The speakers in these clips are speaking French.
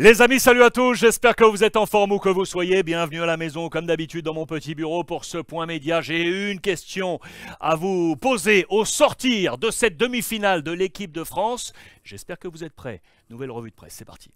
Les amis, salut à tous, j'espère que vous êtes en forme ou que vous soyez. Bienvenue à la maison, comme d'habitude, dans mon petit bureau pour ce point média. J'ai une question à vous poser au sortir de cette demi-finale de l'équipe de France. J'espère que vous êtes prêts. Nouvelle revue de presse, c'est parti.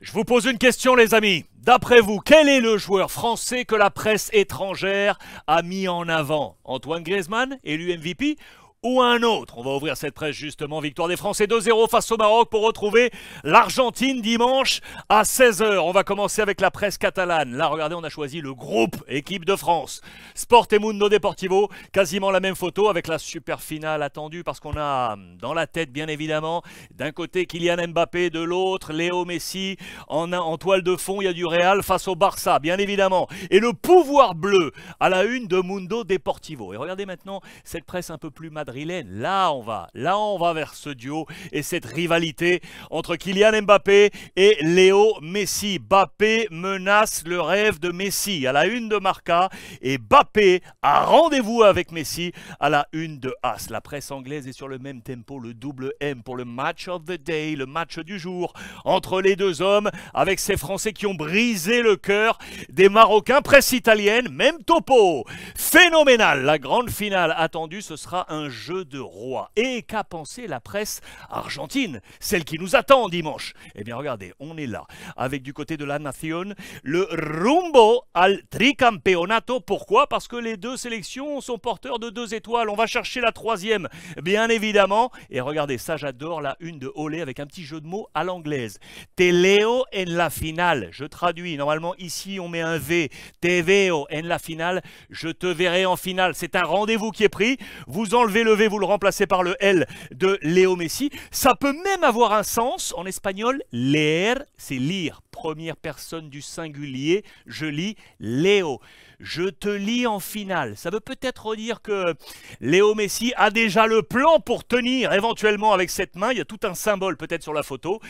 Je vous pose une question, les amis. D'après vous, quel est le joueur français que la presse étrangère a mis en avant Antoine Griezmann, élu MVP, ou un autre. On va ouvrir cette presse justement. Victoire des Français 2-0 face au Maroc pour retrouver l'Argentine dimanche à 16h. On va commencer avec la presse catalane. Là, regardez, on a choisi le groupe équipe de France. Sport et Mundo Deportivo, quasiment la même photo avec la super finale attendue parce qu'on a dans la tête, bien évidemment, d'un côté Kylian Mbappé, de l'autre Léo Messi. En, toile de fond, il y a du Real face au Barça, bien évidemment. Et le pouvoir bleu à la une de Mundo Deportivo. Et regardez maintenant cette presse un peu plus madame est Là, on va. Là, on va vers ce duo et cette rivalité entre Kylian Mbappé et Léo Messi. Mbappé menace le rêve de Messi à la une de Marca et Mbappé a rendez-vous avec Messi à la une de As. La presse anglaise est sur le même tempo, le double M pour le match of the day, le match du jour entre les deux hommes avec ces Français qui ont brisé le cœur des Marocains. Presse italienne, même topo. Phénoménal. La grande finale attendue, ce sera un jeu jeu de roi. Et qu'a pensé la presse argentine, celle qui nous attend dimanche Eh bien regardez, on est là, avec du côté de la Nación, le rumbo al tricampeonato. Pourquoi Parce que les deux sélections sont porteurs de deux étoiles. On va chercher la troisième, bien évidemment. Et regardez, ça j'adore, la une de Olé avec un petit jeu de mots à l'anglaise. Teleo en la finale, je traduis, normalement ici on met un V, veo en la finale, je te verrai en finale. C'est un rendez-vous qui est pris, vous enlevez le vous le remplacer par le L de Léo Messi. Ça peut même avoir un sens. En espagnol, leer, c'est lire. Première personne du singulier, je lis Léo. Je te lis en finale. Ça veut peut-être dire que Léo Messi a déjà le plan pour tenir éventuellement avec cette main. Il y a tout un symbole peut-être sur la photo.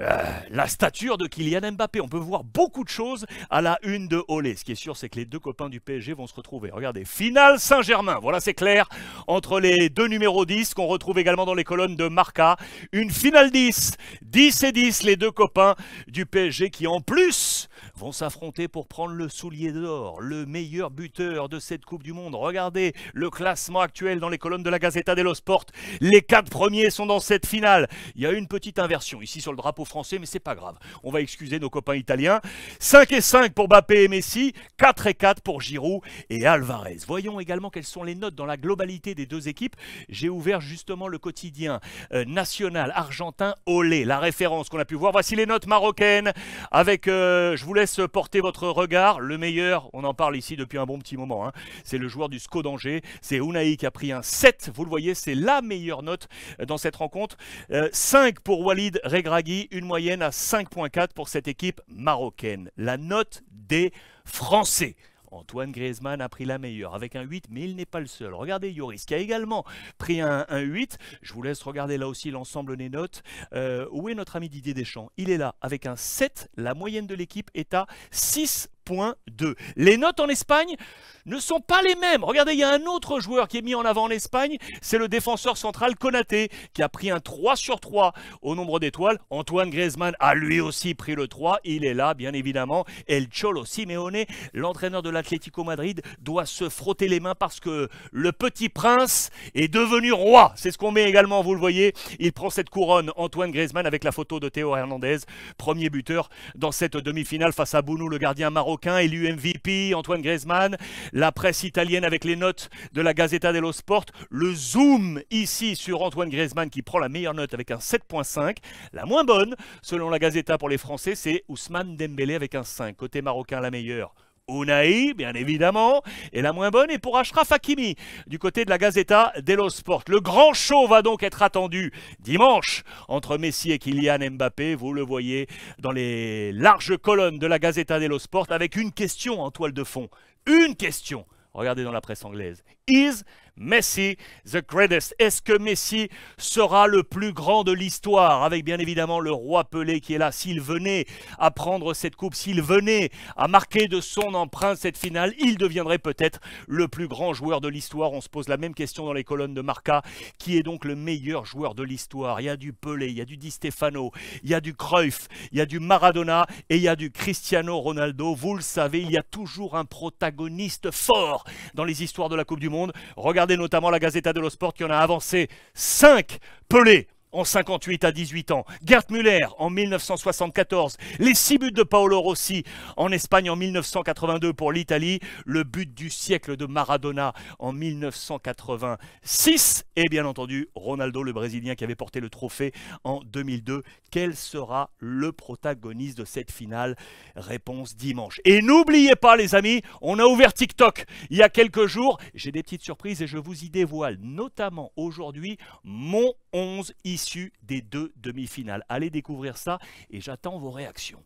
Euh, la stature de Kylian Mbappé. On peut voir beaucoup de choses à la une de Olé. Ce qui est sûr, c'est que les deux copains du PSG vont se retrouver. Regardez, finale Saint-Germain. Voilà, c'est clair. Entre les deux numéros 10 qu'on retrouve également dans les colonnes de Marca. Une finale 10. 10 et 10, les deux copains du PSG qui en plus vont s'affronter pour prendre le soulier d'or, le meilleur buteur de cette Coupe du Monde. Regardez le classement actuel dans les colonnes de la Gazzetta dello Sport. Les quatre premiers sont dans cette finale. Il y a une petite inversion ici sur le drapeau Français, mais c'est pas grave. On va excuser nos copains italiens. 5 et 5 pour Mbappé et Messi, 4 et 4 pour Giroud et Alvarez. Voyons également quelles sont les notes dans la globalité des deux équipes. J'ai ouvert justement le quotidien euh, national argentin Olé, la référence qu'on a pu voir. Voici les notes marocaines avec, euh, je vous laisse porter votre regard, le meilleur, on en parle ici depuis un bon petit moment, hein. c'est le joueur du SCO d'Angers, c'est Ounaï qui a pris un 7, vous le voyez, c'est la meilleure note euh, dans cette rencontre. 5 pour Walid Regragui, une moyenne à 5.4 pour cette équipe marocaine. La note des Français. Antoine Griezmann a pris la meilleure avec un 8, mais il n'est pas le seul. Regardez Yoris qui a également pris un, 8. Je vous laisse regarder là aussi l'ensemble des notes. Euh, où est notre ami Didier Deschamps Il est là avec un 7. La moyenne de l'équipe est à 6 les notes en Espagne ne sont pas les mêmes. Regardez, il y a un autre joueur qui est mis en avant en Espagne, c'est le défenseur central Konaté, qui a pris un 3 sur 3 au nombre d'étoiles. Antoine Griezmann a lui aussi pris le 3, il est là, bien évidemment. El Cholo Simeone, l'entraîneur de l'Atlético Madrid, doit se frotter les mains parce que le petit prince est devenu roi. C'est ce qu'on met également, vous le voyez. Il prend cette couronne, Antoine Griezmann, avec la photo de Théo Hernandez, premier buteur dans cette demi-finale face à Bounou, le gardien marocain marocain élu MVP, Antoine Griezmann, la presse italienne avec les notes de la Gazzetta dello Sport, le zoom ici sur Antoine Griezmann qui prend la meilleure note avec un 7.5, la moins bonne selon la Gazzetta pour les Français, c'est Ousmane Dembélé avec un 5, côté marocain la meilleure. Unai, bien évidemment, et la moins bonne est pour Ashraf Hakimi, du côté de la Gazeta dello Sport. Le grand show va donc être attendu dimanche entre Messi et Kylian Mbappé, vous le voyez dans les larges colonnes de la Gazeta dello Sport, avec une question en toile de fond. Une question Regardez dans la presse anglaise. Is Messi the greatest Est-ce que Messi sera le plus grand de l'histoire Avec bien évidemment le roi Pelé qui est là. S'il venait à prendre cette coupe, s'il venait à marquer de son empreinte cette finale, il deviendrait peut-être le plus grand joueur de l'histoire. On se pose la même question dans les colonnes de Marca. Qui est donc le meilleur joueur de l'histoire Il y a du Pelé, il y a du Di Stefano, il y a du Cruyff, il y a du Maradona et il y a du Cristiano Ronaldo. Vous le savez, il y a toujours un protagoniste fort dans les histoires de la Coupe du Monde. Regardez notamment la Gazeta dello Sport qui en a avancé 5. pelés en 58 à 18 ans, Gerd Müller en 1974, les 6 buts de Paolo Rossi en Espagne en 1982 pour l'Italie, le but du siècle de Maradona en 1986 et bien entendu Ronaldo le Brésilien qui avait porté le trophée en 2002. Quel sera le protagoniste de cette finale Réponse dimanche. Et n'oubliez pas les amis, on a ouvert TikTok il y a quelques jours, j'ai des petites surprises et je vous y dévoile notamment aujourd'hui mon 11 ici des deux demi-finales. Allez découvrir ça et j'attends vos réactions.